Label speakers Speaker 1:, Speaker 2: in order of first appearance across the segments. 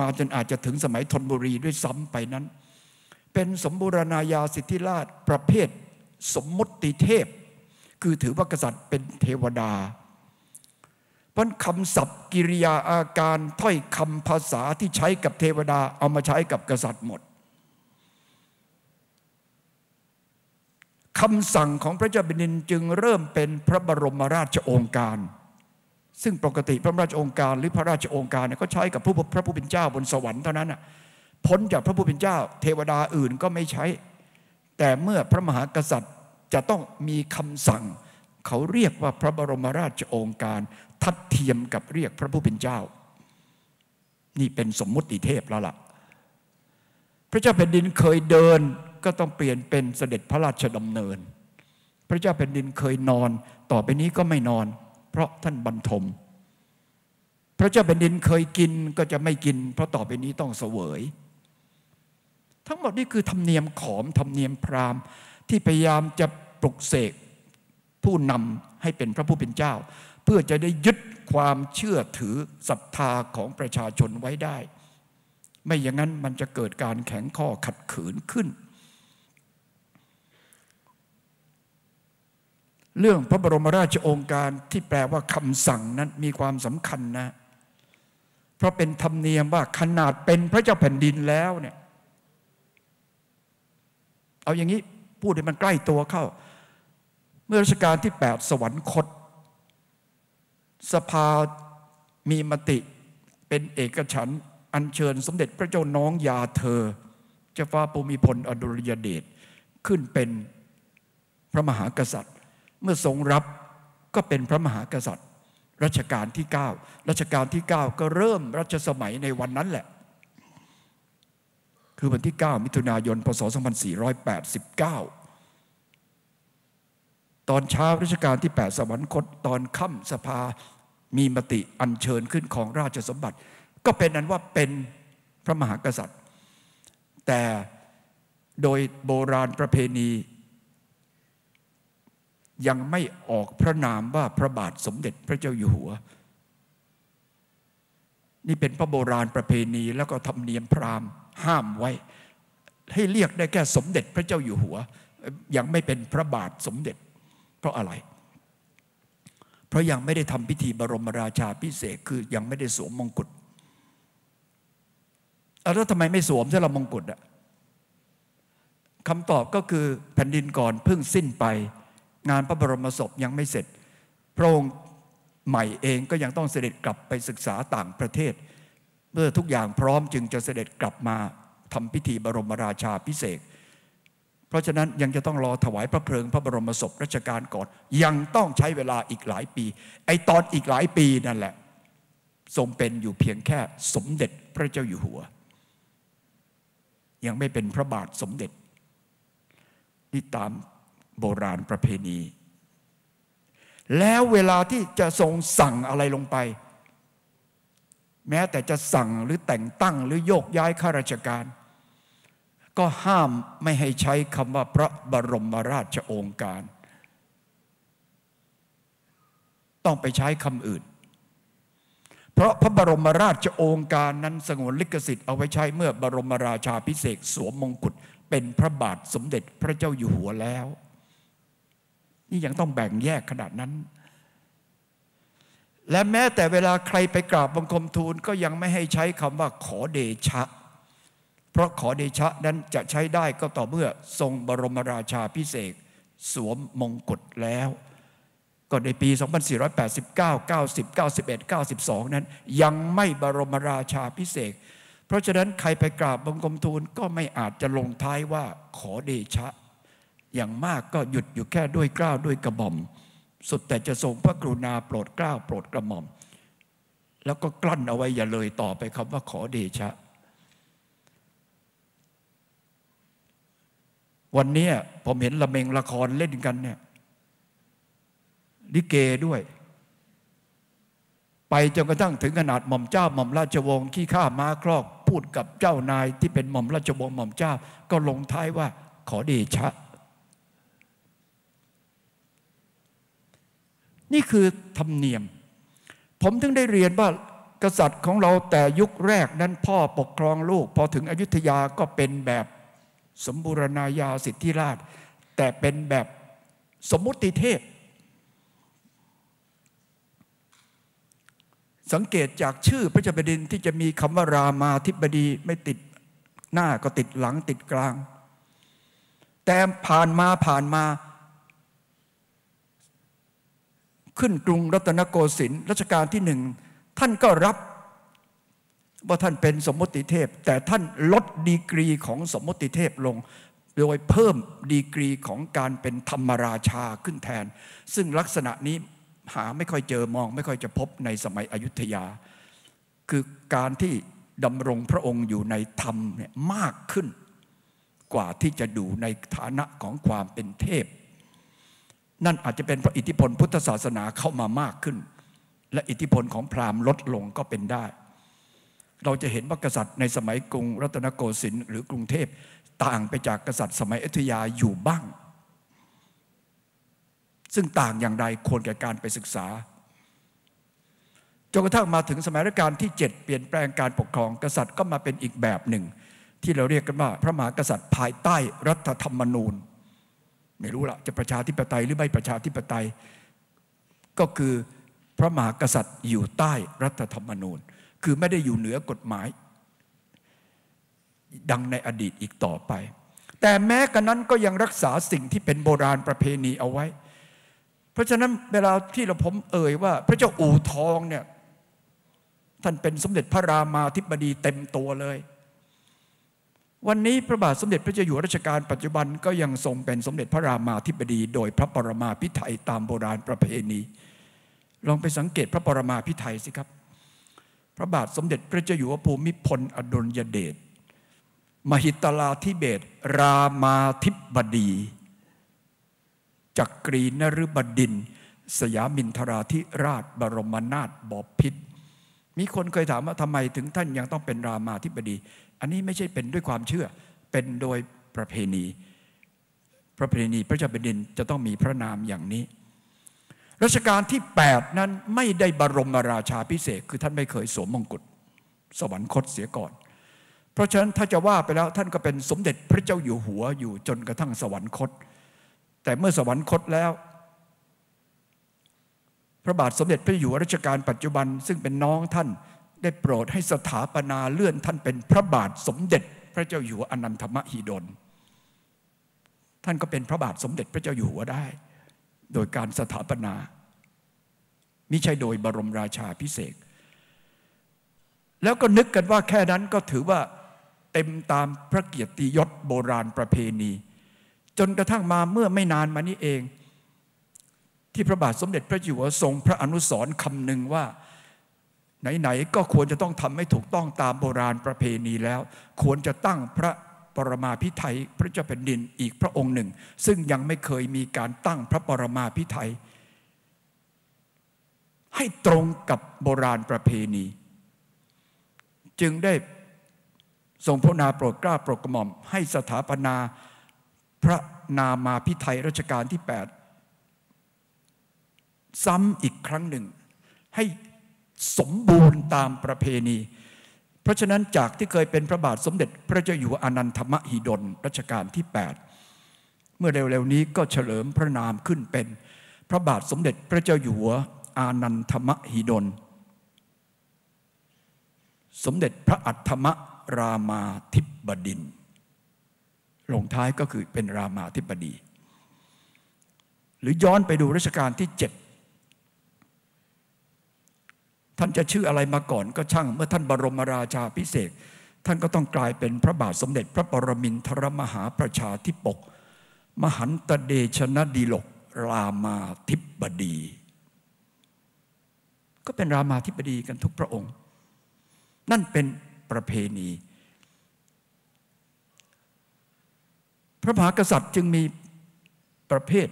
Speaker 1: มาจนอาจจะถึงสมัยธนบุรีด้วยซ้ำไปนั้น เป็นสมบูรณาญาสิทธิราชประเภท สมมติเทพ คือถือว่ากษัตริย์เป็นเทวดาพราะคำศัพท์กิริยาอาการ ถ้อยคำภาษาที่ใช้กับเทวดาเอามาใช้กับกษัตริย์หมดคำสั่งของพระเจ้าบินินจึงเริ่มเป็นพระบรมราชโองการซึ่งปกติพระราชองค์การหรือพระราชองค์การเนี่ยก็ใช้กับผู้พระผู้เป็นเจ้าบนสวรรค์เท่านั้นพ้นจากพระผู้เป็นเจ้า เทวดาอื่นก็ไม่ใช้ แต่เมื่อพระมหากษัตริย์จะต้องมีคำสั่ง เขาเรียกว่าพระบรมราชองค์การ ทัดเทียมกับเรียกพระผู้เป็นเจ้า นี่เป็นสมมุติเทพแล้วละ่ะพระเจ้าแผ่นดินเคยเดินก็ต้องเปลี่ยนเป็นเสด็จพระราชดำเนิน พระเจ้าแผ่นดินเคยนอนต่อไปนี้ก็ไม่นอนเพราะท่านบรรทม พระเจ้าแผ่นดินเคยกินก็จะไม่กิน เพราะต่อไปนี้ต้องเสวย ทั้งหมดนี้คือธรรมเนียมขอมธรรมเนียมพราหมณ์ที่พยายามจะปลุกเสกผู้นำให้เป็นพระผู้เป็นเจ้า เพื่อจะได้ยึดความเชื่อถือศรัทธาของประชาชนไว้ได้ ไม่อย่างนั้นมันจะเกิดการแข็งข้อขัดขืนขึ้นเรื่องพระบรมราชโองการที่แปลว่าคำสั่งนั้นมีความสำคัญนะ เพราะเป็นธรรมเนียมว่าขนาดเป็นพระเจ้าแผ่นดินแล้วเนี่ย เอาอย่างนี้พูดให้มันใกล้ตัวเข้า เมื่อรัชกาลที่8สวรรคต สภามีมติ เป็นเอกฉันอัญเชิญสมเด็จพระเจ้าน้องยาเธอ เจ้าฟ้าภูมิพลอดุลยเดชขึ้นเป็นพระมหากษัตริย์เมื่อทรงรับก็เป็นพระมหากษัตริย์รัชกาลที่ 9รัชกาลที่ 9 ก็เริ่มรัชสมัยในวันนั้นแหละ คือวันที่ 9 มิถุนายนพศ2489 ตอนเช้ารัชกาลที่ 8 สวรรคต ตอนค่ำสภามีมติอัญเชิญขึ้นของราชสมบัติ ก็เป็นนั้นว่าเป็นพระมหากษัตริย์ แต่โดยโบราณประเพณียังไม่ออกพระนามว่าพระบาทสมเด็จพระเจ้าอยู่หัว นี่เป็นพระโบราณประเพณี แล้วก็ ธรรมเนียมพราหมณ์ห้ามไว้ ให้เรียกได้แค่สมเด็จพระเจ้าอยู่หัว ยังไม่เป็นพระบาทสมเด็จ เพราะอะไร เพราะยังไม่ได้ทำพิธีบรมราชาพิเศษคือยังไม่ได้สวมมงกุฎแล้วทำไมไม่สวมถ้าเรามงกุฎอะคำตอบก็คือแผ่นดินก่อนเพิ่งสิ้นไปงานพระบรมศพยังไม่เสร็จพระองค์ใหม่เองก็ยังต้องเสด็จกลับไปศึกษาต่างประเทศ เมื่อทุกอย่างพร้อมจึงจะเสด็จกลับมาทำพิธีบรมราชาพิเศษเพราะฉะนั้นยังจะต้องรอถวายพระเพลิงพระบรมศพรัชกาลก่อน ยังต้องใช้เวลาอีกหลายปี ไอตอนอีกหลายปีนั่นแหละทรงเป็นอยู่เพียงแค่สมเด็จพระเจ้าอยู่หัว ยังไม่เป็นพระบาทสมเด็จนี่ตามโบราณประเพณี แล้วเวลาที่จะทรงสั่งอะไรลงไป แม้แต่จะสั่งหรือแต่งตั้งหรือโยกย้ายข้าราชการ ก็ห้ามไม่ให้ใช้คำว่าพระบรมราชโองการ ต้องไปใช้คำอื่น เพราะพระบรมราชโองการนั้นสงวนลิขสิทธิ์เอาไว้ใช้เมื่อบรมราชาพิเศษ สวมมงกุฎเป็นพระบาทสมเด็จพระเจ้าอยู่หัวแล้วนี่ยังต้องแบ่งแยกขนาดนั้น และแม้แต่เวลาใครไปกราบบังคมทูลก็ยังไม่ให้ใช้คำว่าขอเดชะ เพราะขอเดชะนั้นจะใช้ได้ก็ต่อเมื่อทรงบรมราชาพิเศษสวมมงกุฎแล้ว ก็ในปี 2489 90 91 92 นั้น ยังไม่บรมราชาพิเศษ เพราะฉะนั้นใครไปกราบบังคมทูลก็ไม่อาจจะลงท้ายว่าขอเดชะอย่างมากก็หยุดอยู่แค่ด้วยกล้าวด้วยกระหม่อม สุดแต่จะทรงพระกรุณาโปรดกล้าวโปรดกระหม่อม แล้วก็กลั้นเอาไว้อย่าเลยต่อไปคำว่าขอ เดชะ วันนี้ผมเห็นละเมงละครเล่นกันเนี่ย ลิเกด้วย ไปจนกระทั่งถึงขนาดหม่อมเจ้าหม่อมราชวงศ์ขี้ข้าม้าครอกพูดกับเจ้านายที่เป็นหม่อมราชวงศ์หม่อมเจ้า ก็ลงท้ายว่าขอเดชะนี่คือธรรมเนียม ผมถึงได้เรียนว่า กษัตริย์ของเราแต่ยุคแรกนั้นพ่อปกครองลูก พอถึงอยุธยาก็เป็นแบบสมบูรณาญาสิทธิราช แต่เป็นแบบสมมุติเทพ สังเกตจากชื่อพระเจ้าแผ่นดินที่จะมีคำว่ารามาธิบดีไม่ติดหน้าก็ติดหลังติดกลาง แต่ผ่านมาผ่านมาขึ้นกรุงรัตนโกสินทร์รัชกาลที่หนึ่ง ท่านก็รับ ว่าท่านเป็นสมมติเทพ แต่ท่านลดดีกรีของสมมติเทพลง โดยเพิ่มดีกรีของการเป็นธรรมราชาขึ้นแทน ซึ่งลักษณะนี้หาไม่ค่อยเจอมอง ไม่ค่อยจะพบในสมัยอยุธยา คือการที่ดำรงพระองค์อยู่ในธรรมเนี่ยมากขึ้น กว่าที่จะดูในฐานะของความเป็นเทพนั่นอาจจะเป็นเพราะอิทธิพลพุทธศาสนาเข้ามามากขึ้น และอิทธิพลของพราหมณ์ลดลงก็เป็นได้ เราจะเห็นว่ากษัตริย์ในสมัยกรุงรัตนโกสินทร์หรือกรุงเทพต่างไปจากกษัตริย์สมัยอยุธยาอยู่บ้าง ซึ่งต่างอย่างไรควรแก่การไปศึกษาจนกระทั่งมาถึงสมัยรัชกาลที่7เปลี่ยนแปลงการปกครองกษัตริย์ก็มาเป็นอีกแบบหนึ่ง ที่เราเรียกกันว่า พระมหากษัตริย์ภายใต้รัฐธรรมนูญไม่รู้ละจะประชาธิปไตยหรือไม่ประชาธิปไตย ก็คือพระมหากษัตริย์อยู่ใต้รัฐธรรมนูญ คือไม่ได้อยู่เหนือกฎหมาย ดังในอดีตอีกต่อไป แต่แม้กระนั้นก็ยังรักษาสิ่งที่เป็นโบราณประเพณีเอาไว้ เพราะฉะนั้นเวลาที่เราผมเอ่ยว่าพระเจ้าอู่ทองเนี่ยท่านเป็นสมเด็จพระรามาธิบดีเต็มตัวเลยวันนี้พระบาทสมเด็จพระเจ้าอยู่หัวรัชกาลปัจจุบันก็ยังทรงเป็นสมเด็จพระรามาธิบดี โดยพระปรมาพิไทยตามโบราณประเพณี ลองไปสังเกตพระปรมาพิไทยสิครับ พระบาทสมเด็จพระเจ้าอยู่หัวภูมิพลอดุลยเดชมหิตลาธิเบศรามาธิบดีจักรีนฤบดินสยามินทราธิราชบรมนาถบพิตรมีคนเคยถามว่าทำไมถึงท่านยังต้องเป็นรามาธิบดีอันนี้ไม่ใช่เป็นด้วยความเชื่อ เป็นโดยประเพณี ประเพณีพระเจ้าแผ่นดินจะต้องมีพระนามอย่างนี้ รัชกาลที่8นั้นไม่ได้บรมราชาพิเศษ คือท่านไม่เคยสวมมงกุฎสวรรคตเสียก่อน เพราะฉะนั้นถ้าจะว่าไปแล้วท่านก็เป็นสมเด็จพระเจ้าอยู่หัวอยู่จนกระทั่งสวรรคต แต่เมื่อสวรรคตแล้ว พระบาทสมเด็จพระอยู่รัชกาลปัจจุบันซึ่งเป็นน้องท่านได้โปรดให้สถาปนาเลื่อนท่านเป็นพระบาทสมเด็จพระเจ้าอยู่หัวอนันทมหิดล ท่านก็เป็นพระบาทสมเด็จพระเจ้าอยู่หัวได้โดยการสถาปนา มิใช่โดยบรมราชาพิเศษ แล้วก็นึกกันว่าแค่นั้นก็ถือว่าเต็มตามพระเกียรติยศโบราณประเพณี จนกระทั่งมาเมื่อไม่นานมานี้เอง ที่พระบาทสมเด็จพระอยู่หัวทรงพระอนุสรคำหนึ่งว่าไหนๆก็ควรจะต้องทำให้ถูกต้องตามโบราณประเพณีแล้ว ควรจะตั้งพระปรมาพิไทยพระเจ้าแผ่นดินอีกพระองค์หนึ่ง ซึ่งยังไม่เคยมีการตั้งพระปรมาพิไทยให้ตรงกับโบราณประเพณี จึงได้ทรงพระนาโปรดกล้าโปรดกระหม่อม ให้สถาปนาพระนามาพิไทยรัชกาลที่ 8 ซ้ำอีกครั้งหนึ่งใหสมบูรณ์ตามประเพณี เพราะฉะนั้นจากที่เคยเป็นพระบาทสมเด็จ พระเจ้าอยู่อนันทมหิดลรัชกาลที่8เมื่อเร็วๆนี้ก็เฉลิมพระนามขึ้นเป็นพระบาทสมเด็จพระเจ้าอยู่หัวอานันทมหิดลสมเด็จพระอัฏฐมรามาธิบดินลงท้ายก็คือเป็นรามาธิบดี หรือย้อนไปดูรัชกาลที่เจดท่านจะชื่ออะไรมาก่อนก็ช่างเมื่อท่านบรมราชาพิเศษ ท่านก็ต้องกลายเป็นพระบาทสมเด็จพระปรมินทรมหาประชาธิปก มหันตเดชนดีลก รามาธิบดี ก็เป็นรามาธิบดีกันทุกพระองค์ นั่นเป็นประเพณี พระมหากษัตริย์จึงมีประเภท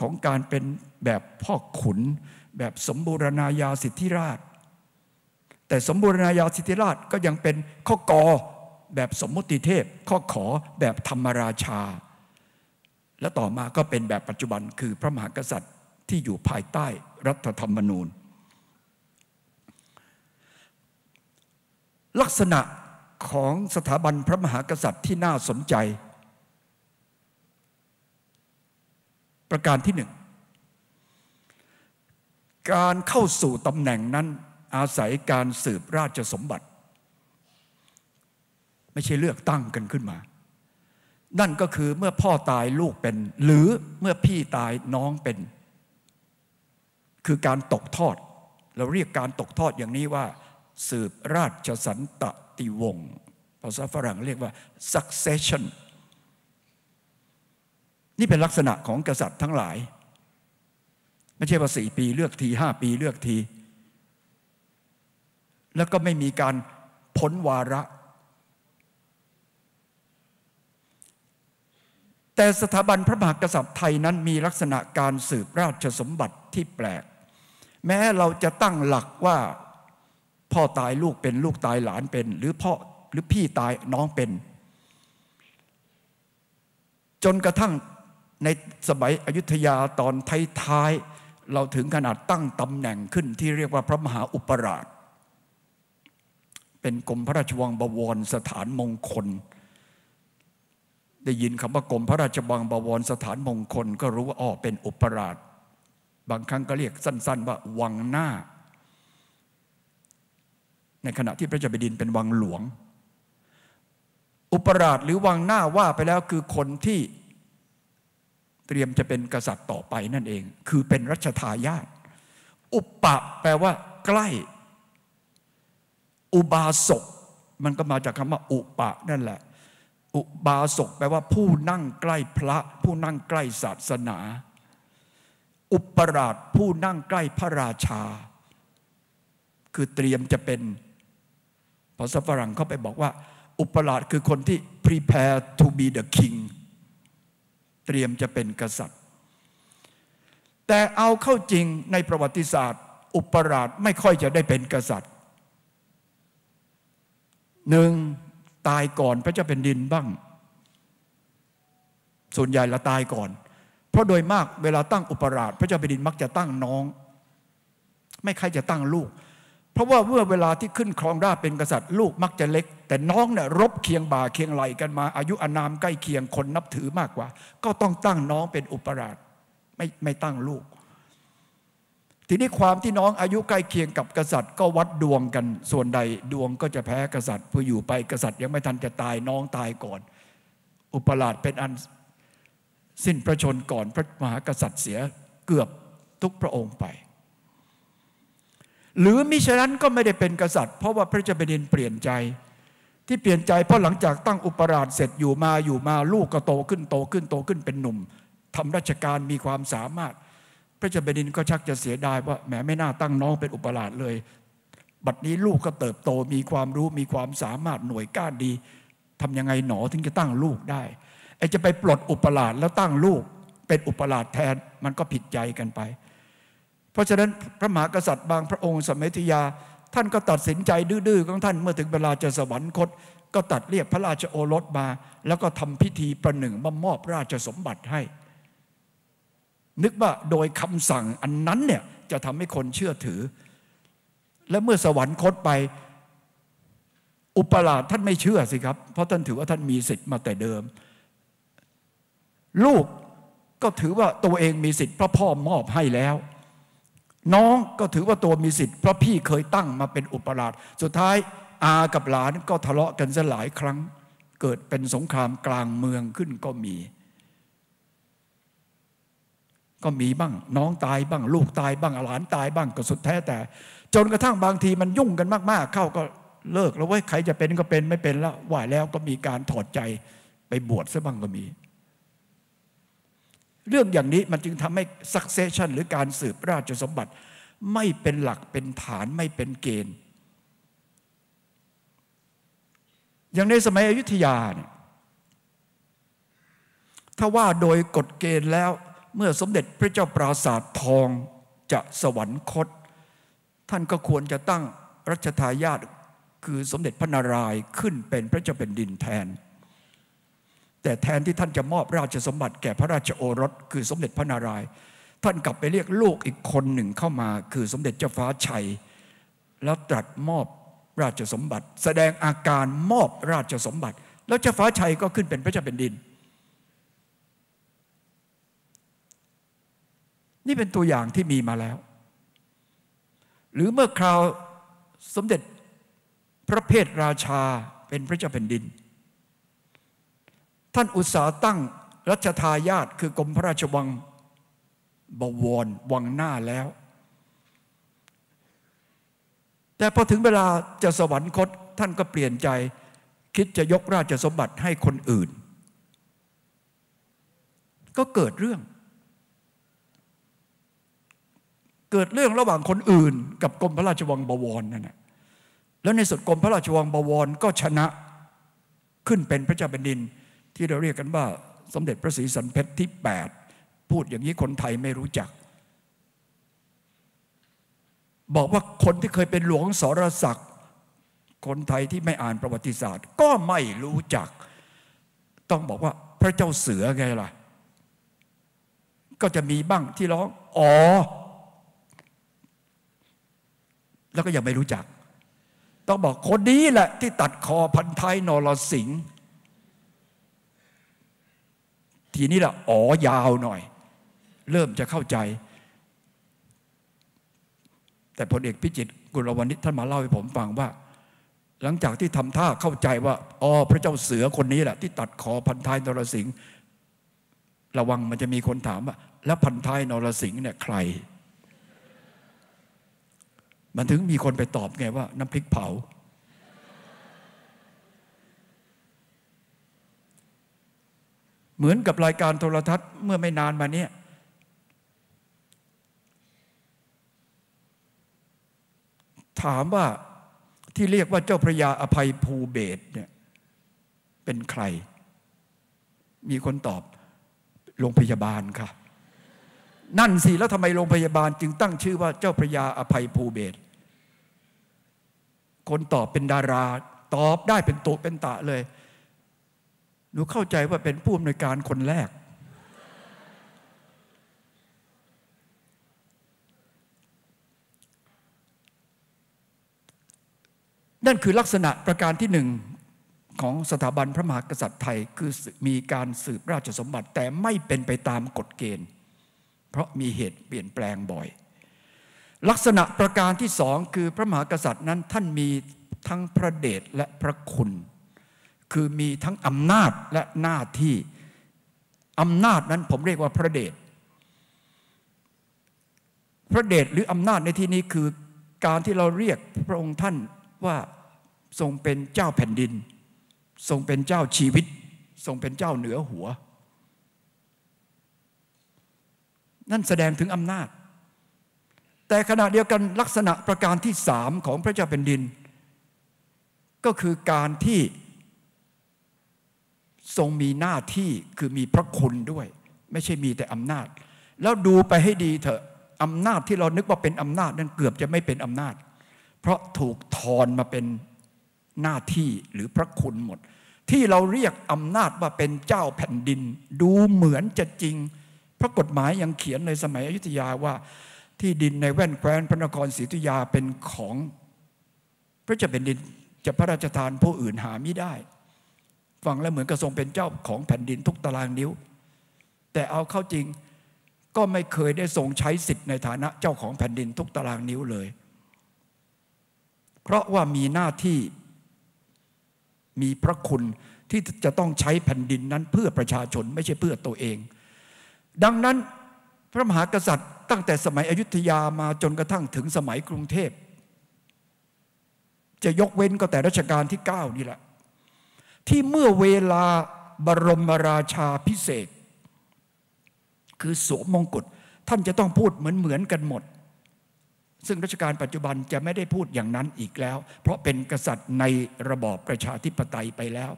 Speaker 1: ของการเป็นแบบพ่อขุนแบบสมบูรณาญาสิทธิราช แต่สมบูรณาญาสิทธิราชก็ยังเป็นข้อกอแบบสมมติเทพข้อขอแบบธรรมราชา และต่อมาก็เป็นแบบปัจจุบันคือพระมหากษัตริย์ที่อยู่ภายใต้รัฐธรรมนูญ ลักษณะของสถาบันพระมหากษัตริย์ที่น่าสนใจ ประการที่หนึ่งการเข้าสู่ตำแหน่งนั้นอาศัยการสืบราชสมบัติ ไม่ใช่เลือกตั้งกันขึ้นมา นั่นก็คือเมื่อพ่อตายลูกเป็นหรือเมื่อพี่ตายน้องเป็น คือการตกทอด เราเรียกการตกทอดอย่างนี้ว่า สืบราชสันตติวงศ์ภาษาฝรั่งเรียกว่า succession นี่เป็นลักษณะของกษัตริย์ทั้งหลายไม่ใช่ว่าสี่ปีเลือกทีห้าปีเลือกที แล้วก็ไม่มีการพ้นวาระ แต่สถาบันพระมหากษัตริย์ไทยนั้นมีลักษณะการสืบราชสมบัติที่แปลก แม้เราจะตั้งหลักว่าพ่อตายลูกเป็นลูกตายหลานเป็น หรือพ่อหรือพี่ตายน้องเป็น จนกระทั่งในสมัยอยุธยาตอนท้ายๆเราถึงขนาดตั้งตำแหน่งขึ้นที่เรียกว่าพระมหาอุปราช เป็นกรมพระราชวังบวรสถานมงคล ได้ยินคำว่ากรมพระราชวังบวรสถานมงคล ก็รู้ว่าอ๋อเป็นอุปราช บางครั้งก็เรียกสั้นๆว่าวังหน้า ในขณะที่พระเจ้าแผ่นดินเป็นวังหลวง อุปราชหรือวังหน้าว่าไปแล้วคือคนที่เตรียมจะเป็นกษัตริย์ต่อไปนั่นเอง คือเป็นรัชทายาท อุปปะแปลว่าใกล้ อุบาสกมันก็มาจากคำว่า อุปะนั่นแหละ อุบาสกแปลว่าผู้นั่งใกล้พระ ผู้นั่งใกล้ศาสนา อุปราช ผู้นั่งใกล้พระราชา คือเตรียมจะเป็นภาษาฝรั่งเขาไปบอกว่า อุปราชคือคนที่ prepare to be the king เตรียมจะเป็นกษัตริย์ แต่เอาเข้าจริงในประวัติศาสตร์ อุปราชไม่ค่อยจะได้เป็นกษัตริย์ หนึ่งตายก่อน พระเจ้าเป็นดินบ้างส่วนใหญ่ละตายก่อน เพราะโดยมากเวลาตั้งอุปราช พระเจ้าเป็นดินมักจะตั้งน้อง ไม่ใครจะตั้งลูกเพราะว่าเมื่อเวลาที่ขึ้นครองราชเป็นกษัตริย์ลูกมักจะเล็ก แต่น้องเนี่ยรบเคียงบ่าเคียงไหลกัน มา อายุอานามใกล้เคียงคนนับถือมากกว่า ก็ต้องตั้งน้องเป็นอุปราช ไม่ไม่ตั้งลูก ทีนี้ความที่น้องอายุใกล้เคียงกับกษัตริย์ก็วัดดวงกันส่วนใดดวงก็จะแพ้กษัตริย์พออยู่ไปกษัตริย์ยังไม่ทันจะตายน้องตายก่อน อุปราชเป็นอันสิ้นพระชนก่อนพระมหากษัตริย์เสียเกือบทุกพระองค์ไปหรือมิฉะนั้นก็ไม่ได้เป็นกษัตริย์เพราะว่าพระเจ้าแผ่นดินเปลี่ยนใจ ที่เปลี่ยนใจเพราะหลังจากตั้งอุปราชเสร็จอยู่มาอยู่มาลูกก็โตขึ้นโตขึ้นโตขึ้นเป็นหนุ่ม ทำราชการมีความสามารถ พระเจ้าแผ่นดินก็ชักจะเสียดายว่า แหมไม่น่าตั้งน้องเป็นอุปราชเลยบัดนี้ลูกก็เติบโตมีความรู้มีความสามารถหน่วยก้านดี ทํำยังไงหนอถึงจะตั้งลูกได้ไอจะไปปลดอุปราชแล้วตั้งลูกเป็นอุปราชแทนมันก็ผิดใจกันไปราะฉะนั้นพระมหากษัตริย์บางพระองค์สมัยทยา ท่านก็ตัดสินใจดื้อๆของท่านเมื่อถึงเวลาจะสวรรคตก็ตัดเรียกพระราชโอรสมาแล้วก็ทำพิธีประหนึ่งมามอบราชสมบัติให้ นึกว่าโดยคำสั่งอันนั้นเนี่ยจะทำให้คนเชื่อถือ และเมื่อสวรรคตไป อุปราชท่านไม่เชื่อสิครับ เพราะท่านถือว่าท่านมีสิทธิ์มาแต่เดิม ลูกก็ถือว่าตัวเองมีสิทธิ์พระพ่อมอบให้แล้วน้องก็ถือว่าตัวมีสิทธิ์เพราะพี่เคยตั้งมาเป็นอุปราช สุดท้ายอากับหลานก็ทะเลาะกันซะหลายครั้งเกิดเป็นสงครามกลางเมืองขึ้นก็มี ก็มีบ้างน้องตายบ้าง ลูกตายบ้างหลานตายบ้างก็สุดแท้แต่ จนกระทั่งบางทีมันยุ่งกันมากๆ เข้าก็เลิกแล้วเว้ยใครจะเป็นก็เป็นไม่เป็นแล้วไ่าแล้วก็มีการถอดใจไปบวชซะบ้างก็มีเรื่องอย่างนี้มันจึงทำให้ succession หรือการสืบราชสมบัติไม่เป็นหลักเป็นฐานไม่เป็นเกณฑ์ อย่างในสมัยอยุธยาเนี่ยถ้าว่าโดยกฎเกณฑ์แล้วเมื่อสมเด็จพระเจ้าปราสาททองจะสวรรคต ท่านก็ควรจะตั้งรัชทายาทคือสมเด็จพระนารายณ์ขึ้นเป็นพระเจ้าแผ่นดินแทนแต่แทนที่ท่านจะมอบราชสมบัติแก่พระราชโอรสคือสมเด็จพระนารายณ์ท่านกลับไปเรียกลูกอีกคนหนึ่งเข้ามาคือสมเด็จเจ้าฟ้าชัย แล้วตรัสมอบราชสมบัติ แสดงอาการมอบราชสมบัติ แล้วเจ้าฟ้าชัยก็ขึ้นเป็นพระเจ้าแผ่นดิน นี่เป็นตัวอย่างที่มีมาแล้ว หรือเมื่อคราว สมเด็จพระเพทราชาเป็นพระเจ้าแผ่นดินท่านอุตสาตั้งรัชทายาทคือกรมพระราชวังบวรวังหน้าแล้ว แต่พอถึงเวลาจะสวรรคตท่านก็เปลี่ยนใจคิดจะยกราชสมบัติให้คนอื่น ก็เกิดเรื่อง เกิดเรื่องระหว่างคนอื่นกับกรมพระราชวังบวรนั่นแหละแล้วในสุดกรมพระราชวังบวรก็ชนะขึ้นเป็นพระเจ้าแผ่นดินที่เราเรียกกันว่า สมเด็จพระศรีสันเพชรที่8พูดอย่างนี้คนไทยไม่รู้จัก บอกว่าคนที่เคยเป็นหลวงสรศักดิ์ คนไทยที่ไม่อ่านประวัติศาสตร์ ก็ไม่รู้จัก ต้องบอกว่าพระเจ้าเสือไงล่ะก็จะมีบ้างที่ร้องอ๋อแล้วก็ยังไม่รู้จัก ต้องบอกคนนี้แหละที่ตัดคอพันท้ายนรสิงห์ทีนี้ละอ๋อยาวหน่อย เริ่มจะเข้าใจ แต่พลเอกพิจิตกุลวันิชท่านมาเล่าให้ผมฟังว่า หลังจากที่ทำท่าเข้าใจว่าอ๋อพระเจ้าเสือคนนี้แหละ ที่ตัดคอพันท้ายนรสิงห์ระวังมันจะมีคนถามว่าแล้วพันท้ายนรสิงห์เนี่ยใคร มันถึงมีคนไปตอบไงว่าน้ำพริกเผาเหมือนกับรายการโทรทัศน์เมื่อไม่นานมาเนี้ยถามว่าที่เรียกว่าเจ้าพระยาอภัยภูเบศเนี่ย เป็นใคร มีคนตอบโรงพยาบาลค่ะ นั่นสิแล้วทำไมโรงพยาบาลจึงตั้งชื่อว่าเจ้าพระยาอภัยภูเบศคนตอบเป็นดาราตอบได้เป็นตุเป็นตะเลยหนูเข้าใจว่าเป็นผู้อำนวยการคนแรก นั่นคือลักษณะประการที่หนึ่งของสถาบันพระมหากษัตริย์ไทยคือมีการสืบราชสมบัติแต่ไม่เป็นไปตามกฎเกณฑ์ เพราะมีเหตุเปลี่ยนแปลงบ่อย ลักษณะประการที่สองคือพระมหากษัตริย์นั้นท่านมีทั้งพระเดชและพระคุณคือมีทั้งอำนาจและหน้าที่อำนาจนั้นผมเรียกว่าพระเดชพระเดชหรืออำนาจในที่นี้คือการที่เราเรียกพระองค์ท่านว่าทรงเป็นเจ้าแผ่นดิน ทรงเป็นเจ้าชีวิต ทรงเป็นเจ้าเหนือหัว นั่นแสดงถึงอำนาจ แต่ขณะเดียวกันลักษณะประการที่สามของพระเจ้าแผ่นดิน ก็คือการที่ทรงมีหน้าที่คือมีพระคุณด้วย ไม่ใช่มีแต่อำนาจ แล้วดูไปให้ดีเถอะ อำนาจที่เรานึกว่าเป็นอำนาจนั้นเกือบจะไม่เป็นอำนาจ เพราะถูกทอนมาเป็นหน้าที่หรือพระคุณหมด ที่เราเรียกอำนาจว่าเป็นเจ้าแผ่นดิน ดูเหมือนจะจริงพระกฎหมายยังเขียนในสมัยอยุธยาว่า ที่ดินในแว่นแคว้นพระนครศรีอยุธยาเป็นของพระเจ้าแผ่นดินจะพระราชทานผู้อื่นหาไม่ได้ฟังแล้วเหมือนกระทรงเป็นเจ้าของแผ่นดินทุกตารางนิ้ว แต่เอาเข้าจริง ก็ไม่เคยได้ทรงใช้สิทธิ์ในฐานะเจ้าของแผ่นดินทุกตารางนิ้วเลย เพราะว่ามีหน้าที่มีพระคุณที่จะต้องใช้แผ่นดินนั้นเพื่อประชาชนไม่ใช่เพื่อตัวเอง ดังนั้นพระมหากษัตริย์ ตั้งแต่สมัยอยุธยามาจนกระทั่งถึงสมัยกรุงเทพจะยกเว้นก็แต่รัชกาลที่9นี่แหละที่เมื่อเวลาบรมราชาพิเศษ คือสวมมงกุฎ ท่านจะต้องพูดเหมือนเหมือนกันหมด ซึ่งรัชกาลปัจจุบันจะไม่ได้พูดอย่างนั้นอีกแล้ว เพราะเป็นกษัตริย์ในระบอบประชาธิปไตยไปแล้ว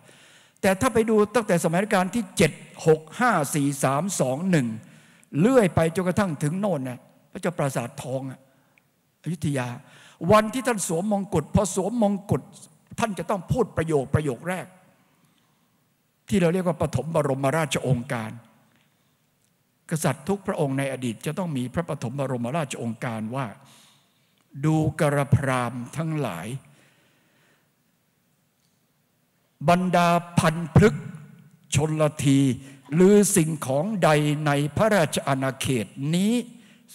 Speaker 1: แต่ถ้าไปดูตั้งแต่สมัยรัชกาลที่7 6 5 4 3 2 1 เลื่อยไปจนกระทั่งถึงโน่นนะพระเจ้าปราสาททองอยุธยา วันที่ท่านสวมมงกุฎพอสวมมงกุฎท่านจะต้องพูดประโยคประโยคแรกที่เราเรียกว่าปฐมบรมราชองค์การ กษัตริย์ทุกพระองค์ในอดีตจะต้องมีพระปฐมบรมราชองค์การว่าดูกระพรามทั้งหลาย บรรดาพันพฤกชนละที หรือสิ่งของใดในพระราชอาณาเขตนี้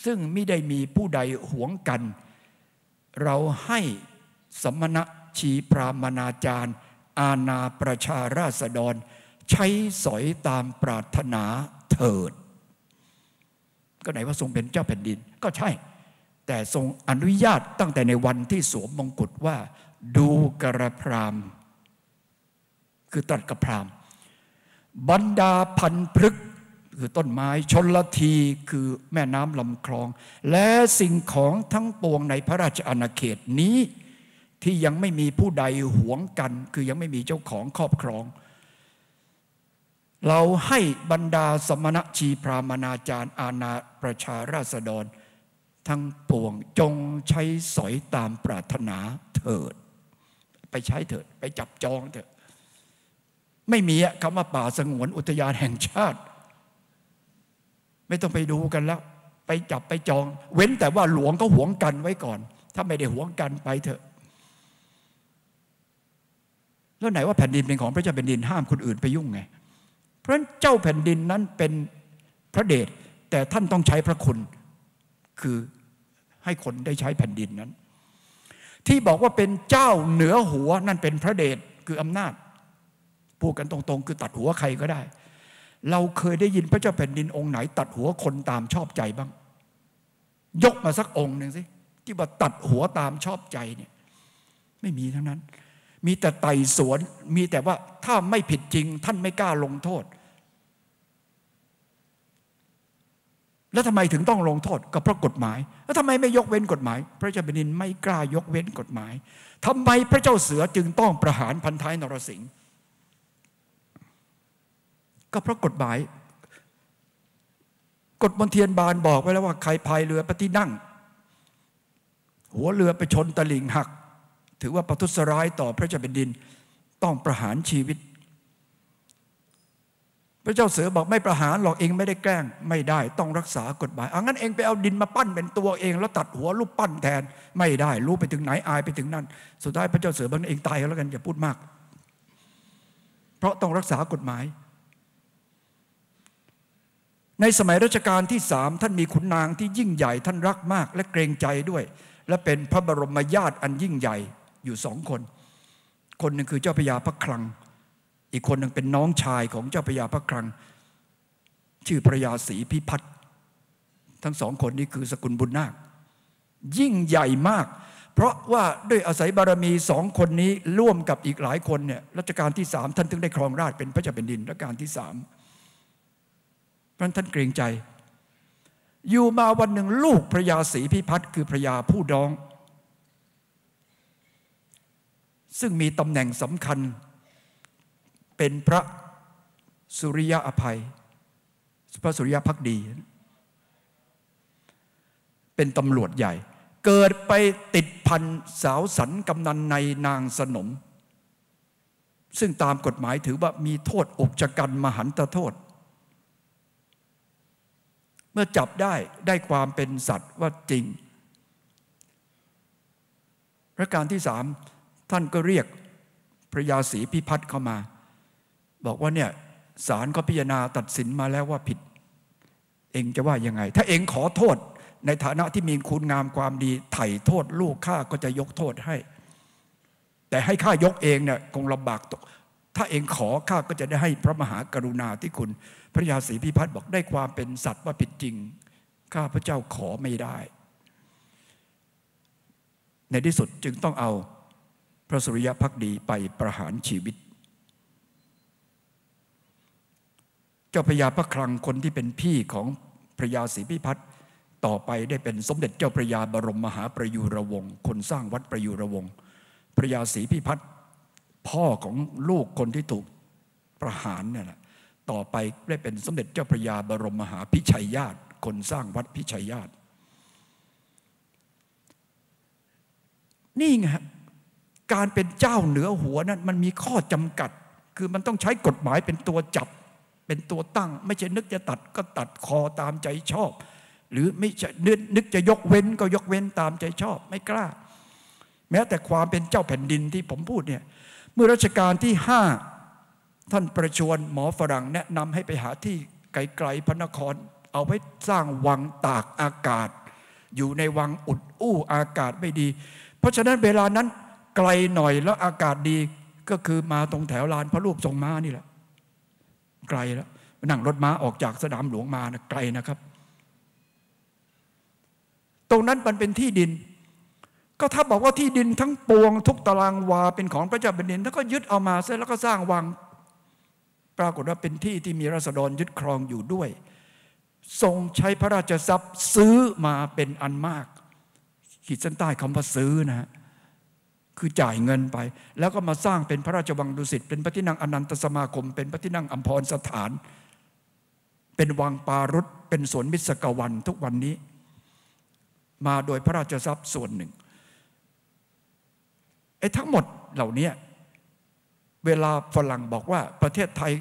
Speaker 1: ซึ่งไม่ได้มีผู้ใดหวงกัน เราให้สมณะชีพรามนาจารย์ อาณาประชาราษฎรใช้ สอย ตามปรารถนาเถิด ก็ไหนว่าทรงเป็นเจ้าแผ่นดิน ก็ใช่ แต่ทรงอนุญาตตั้งแต่ในวันที่สวมมงกุฎว่า ดูกระพราม คือตัดกระพรามบรรดาพันพฤกคือต้นไม้ชนละที คือแม่น้ำลำคลอง และสิ่งของทั้ง ปวงในพระราชอาณาเขตนี้ที่ยังไม่มีผู้ใดหวงกัน คือยังไม่มีเจ้าของครอบครองเราให้บรรดาสมณะชีพรามนาจารย์ อาณาประชาราษฎรทั้งปวงจงใช้สอยตามปรารถนาเถิด ไปใช้เถิด ไปจับจองเถิดไม่มีคำว่าป่าสงวนอุทยานแห่งชาติ ไม่ต้องไปดูกันแล้ว ไปจับไปจอง เว้นแต่ว่าหลวงก็หวงกันไว้ก่อน ถ้าไม่ได้หวงกันไปเถอะ แล้วไหนว่าแผ่นดินเป็นของ พระเจ้าแผ่นดินห้ามคนอื่นไปยุ่งไงเพราะฉะนั้นเจ้าแผ่นดินนั้นเป็นพระเดชแต่ท่านต้องใช้พระคุณ คือให้คนได้ใช้แผ่นดินนั้น ที่บอกว่าเป็นเจ้าเหนือหัวนั่นเป็นพระเดชคืออำนาจพูดกันตรงๆคือตัดหัวใครก็ได้ เราเคยได้ยินพระเจ้าแผ่นดินองค์ไหนตัดหัวคนตามชอบใจบ้าง ยกมาสักองค์หนึ่งสิที่บอกตัดหัวตามชอบใจเนี่ยไม่มีทั้งนั้น มีแต่ไต่สวนมีแต่ว่าถ้าไม่ผิดจริงท่านไม่กล้าลงโทษแล้วทำไมถึงต้องลงโทษก็เพราะกฎหมายแล้วทำไมไม่ยกเว้นกฎหมาย พระเจ้าแผ่นดินไม่กล้ายกเว้นกฎหมายทำไมพระเจ้าเสือจึงต้องประหารพันท้ายนรสิงห์ก็เพราะกฎหมาย กฎมนเทียนบานบอกไว้แล้วว่าใครพายเรือไปที่นั่ง หัวเรือไปชนตะลิ่งหัก ถือว่าประทุษร้ายต่อพระเจ้าแผ่นดินต้องประหารชีวิตพระเจ้าเสือบอกไม่ประหารหรอกเองไม่ได้แกล้ง ไม่ได้ต้องรักษากฎหมายเอางั้นเองไปเอาดินมาปั้นเป็นตัวเองแล้วตัดหัวรูปปั้นแทนไม่ได้ รู้ไปถึงไหนอายไปถึงนั่น สุดท้ายพระเจ้าเสือบอกเองตายแล้วกันอย่าพูดมาก เพราะต้องรักษากฎหมาย ในสมัยรัชกาลที่สามท่านมีขุนนางที่ยิ่งใหญ่ท่านรักมาก และเกรงใจด้วย และเป็นพระบรมญาติอันยิ่งใหญ่อยู่สองคน คนหนึ่งคือเจ้าพญาพระคลังอีกคนหนึ่งเป็นน้องชายของเจ้าพระยาพระครัง ชื่อพระยาศรีพิพัฒน์ทั้งสองคนนี้คือสกุลบุญนาคยิ่งใหญ่มาก เพราะว่าด้วยอาศัยบารมีสองคนนี้ร่วมกับอีกหลายคนเนี่ยรัชกาลที่สามท่านถึงได้ครองราชเป็นพระเจ้าแผ่นดินรัชกาลที่สามพราะท่านเกรงใจ อยู่มาวันหนึ่งลูกพระยาศรีพิพัฒน์คือพระยาผู้ดอง ซึ่งมีตำแหน่งสำคัญเป็นพระสุริยะอภัย พระสุริยะพักดี เป็นตำรวจใหญ่ เกิดไปติดพันสาวสันกำนันในนางสนม ซึ่งตามกฎหมายถือว่ามีโทษอกจกันมหันตโทษ เมื่อจับได้ได้ความเป็นสัตว์ว่าจริงรัชการที่สามท่านก็เรียกพระยาศรีพิพัฒน์เข้ามาบอกว่าเนี่ยศาลก็พิจารณาตัดสินมาแล้วว่าผิด เองจะว่ายังไง ถ้าเองขอโทษในฐานะที่มีคุณงามความดี ไถ่โทษลูกข้าก็จะยกโทษให้ แต่ให้ข้ายกเองเนี่ยคงลำบากตกถ้าเองขอข้าก็จะได้ให้พระมหากรุณาที่คุณพระยาศรีพิพัฒน์บอกได้ความเป็นสัตว์ว่าผิดจริง ข้าพระเจ้าขอไม่ได้ ในที่สุดจึงต้องเอา พระสุริยะพักดีไปประหารชีวิตจ้าพระยาพระคลังคนที่เป็นพี่ของพระยาศรีพิพัฒน์ต่อไปได้เป็นสมเด็จเจ้าพระยาบรมมหาประยุรวงศ์คนสร้างวัดประยุรวงศ์พระยาศรีพิพัฒน์พ่อของลูกคนที่ถูกประหารเนี่ยแหละต่อไปได้เป็นสมเด็จเจ้าพระยาบรมมหาพิชัยญาติ คนสร้างวัดพิชัยญาตินี่ไงการเป็นเจ้าเหนือหัวนั้น มันมีข้อจำกัดคือมันต้องใช้กฎหมายเป็นตัวจับเป็นตัวตั้ง ไม่ใช่นึกจะตัดก็ตัดคอตามใจชอบ หรือไม่ใช่นึกจะยกเว้นก็ยกเว้นตามใจชอบ ไม่กล้า แม้แต่ความเป็นเจ้าแผ่นดินที่ผมพูดเนี่ย เมื่อรัชกาลที่ห้าท่านประชวนหมอฝรั่ง แนะนำให้ไปหาที่ไกลๆพระนคร เอาไว้สร้างวังตากอากาศ อยู่ในวังอุดอู้อากาศไม่ดี เพราะฉะนั้นเวลานั้นไกลหน่อยแล้วอากาศดีก็คือมาตรงแถวลานพระรูปทรงม้านี่แหละไกลแล้วนั่งรถม้าออกจากสนามหลวงมานะไกลนะครับ ตรงนั้นมันเป็นที่ดิน ก็ถ้าบอกว่าที่ดินทั้งปวงทุกตารางวาเป็นของพระเจ้าแผ่นดินแล้วก็ยึดเอามาเสร็จแล้วก็สร้างวัง ปรากฏว่าเป็นที่ที่มีราษฎรยึดครองอยู่ด้วย ทรงใช้พระราชทรัพย์ซื้อมาเป็นอันมากขีดเส้นใต้คำว่าซื้อนะฮะคือจ่ายเงินไปแล้วก็มาสร้างเป็นพระราชวังดุสิตเป็นพระที่นั่งอนันตสมาคมเป็นพระที่นั่งอัมพรสถาน เป็นวังปารุษเป็นสวนมิสกวันทุกวันนี้ มาโดยพระราชทรัพย์ส่วนหนึ่งไอ้ทั้งหมดเหล่านี้เวลาฝรั่งบอกว่าประเทศไทย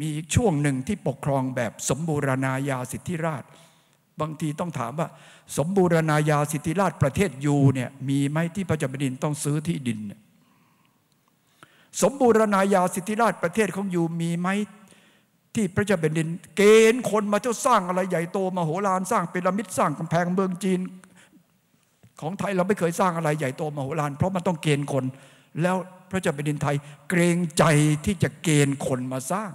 Speaker 1: มีช่วงหนึ่งที่ปกครองแบบสมบูรณาญาสิทธิราชบางทีต้องถามว่า สมบูรณาญาสิทธิราชประเทศยูเนี่ยมีไหมที่พระเจ้าแผ่นดินต้องซื้อที่ดิน สมบูรณาญาสิทธิราชประเทศของยูมีไหมที่พระเจ้าแผ่นดินเกณฑ์คนมาเจ้าสร้างอะไรใหญ่โตมโหฬารสร้างพีระมิดสร้างกำแพงเมืองจีนของไทยเราไม่เคยสร้างอะไรใหญ่โตมโหฬารเพราะมันต้องเกณฑ์คน แล้วพระเจ้าแผ่นดินไทยเกรงใจที่จะเกณฑ์คนมาสร้าง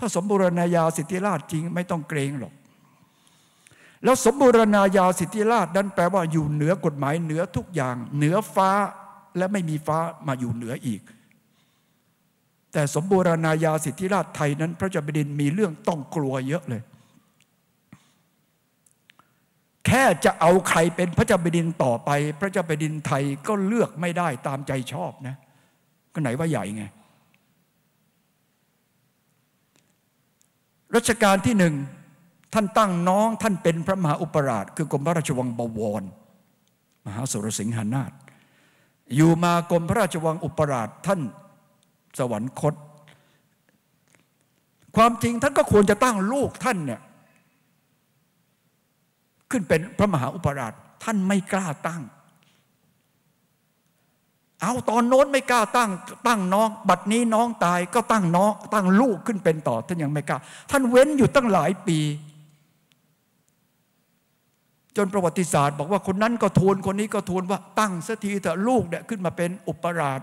Speaker 1: ถ้าสมบูรณาญาสิทธิราชจริง ไม่ต้องเกรงหรอก แล้วสมบูรณาญาสิทธิราชนั้นแปลว่าอยู่เหนือกฎหมายเหนือทุกอย่าง เหนือฟ้าและไม่มีฟ้ามาอยู่เหนืออีก แต่สมบูรณาญาสิทธิราชไทยนั้น พระเจ้าแผ่นดินมีเรื่องต้องกลัวเยอะเลย แค่จะเอาใครเป็นพระเจ้าแผ่นดินต่อไป พระเจ้าแผ่นดินไทยก็เลือกไม่ได้ตามใจชอบนะ ก็ไหนว่าใหญ่ไงรัชกาลที่หนึ่งท่านตั้งน้องท่านเป็นพระมหาอุปราช คือกรมพระราชวังบวร มหาสุรสิงหานาถอยู่มากรมพระราชวังอุปราชท่านสวรรคต ความจริงท่านก็ควรจะตั้งลูกท่านเนี่ยขึ้นเป็นพระมหาอุปราชท่านไม่กล้าตั้งเอาตอนโน้นไม่กล้าตั้งตั้งน้อง บัดนี้น้องตายก็ตั้งน้องตั้งลูกขึ้นเป็นต่อท่านยังไม่กล้าท่านเว้นอยู่ตั้งหลายปี จนประวัติศาสตร์ บอกว่าคนนั้นก็ทูลคนนี้ก็ทูลว่าตั้งสักทีเถอะลูกเนี่ยขึ้นมาเป็นอุปราช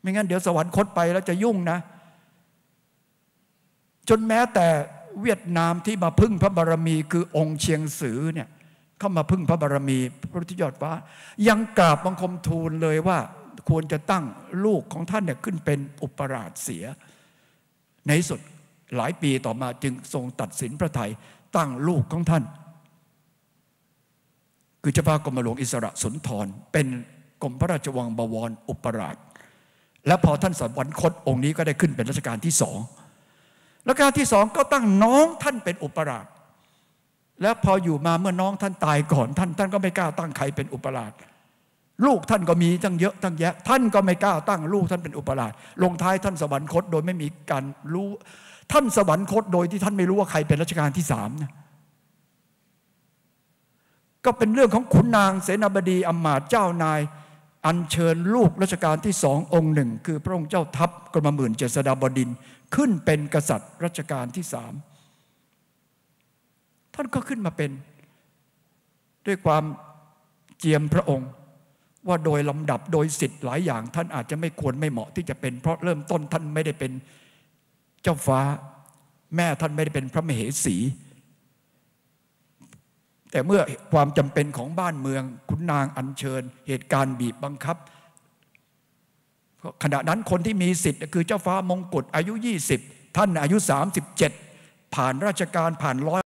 Speaker 1: ไม่งั้นเดี๋ยวสวรรคตไปแล้วจะยุ่งนะ จนแม้แต่เวียดนามที่มาพึ่งพระบารมีคือองค์เชียงสือเนี่ยเข้ามาพึ่งพระบารมีพระพุทธยอดฟ้ายังกราบบังคมทูลเลยว่าควรจะตั้งลูกของท่านเนี่ยขึ้นเป็นอุปราชเสีย ในสุดหลายปีต่อมาจึงทรงตัดสินพระไัย ตั้งลูกของท่านคือเจ้าพระกรมหลวงอิสระสุนทร เป็นกรมพระราชวังบวรอุปราช และพอท่านสวรรคตองค์นี้ก็ได้ขึ้นเป็นรัชกาลที่สองรัชกาลที่สองก็ตั้งน้องท่านเป็นอุปราชแล้วพออยู่มาเมื่อน้องท่านตายก่อนท่านท่านก็ไม่กล้าตั้งใครเป็นอุปราช ลูกท่านก็มีตั้งเยอะตั้งแยะ ท่านก็ไม่กล้า ตั้งลูกท่านเป็นอุปราช ลงท้ายท่านสวรรคตโดยไม่มีการรู้ท่านสวรรคตโดยที่ท่านไม่รู้ว่าใครเป็นรัชกาลที่สามนะก็เป็นเรื่องของขุนนางเสนาบดีอำมาตย์เจ้านาย อัญเชิญลูกรัชกาลที่สององค์หนึ่ง คือพระองค์เจ้าทัพกรมหมื่นเจษฎาบดินขึ้นเป็นกษัตริย์รัชกาลที่สามท่านก็ขึ้นมาเป็นด้วยความเจียมพระองค์ว่าโดยลำดับโดยสิทธิ์หลายอย่างท่านอาจจะไม่ควรไม่เหมาะที่จะเป็นเพราะเริ่มต้นท่านไม่ได้เป็นเจ้าฟ้าแม่ท่านไม่ได้เป็นพระมเหสี แต่เมื่อความจำเป็นของบ้านเมืองคุณนางอัญเชิญ เหตุการณ์บีบบังคับขณะนั้นคนที่มีสิทธิ์คือเจ้าฟ้ามงกุฎอายุ20ท่านอายุ 37 ผ่านราชการผ่านร้อย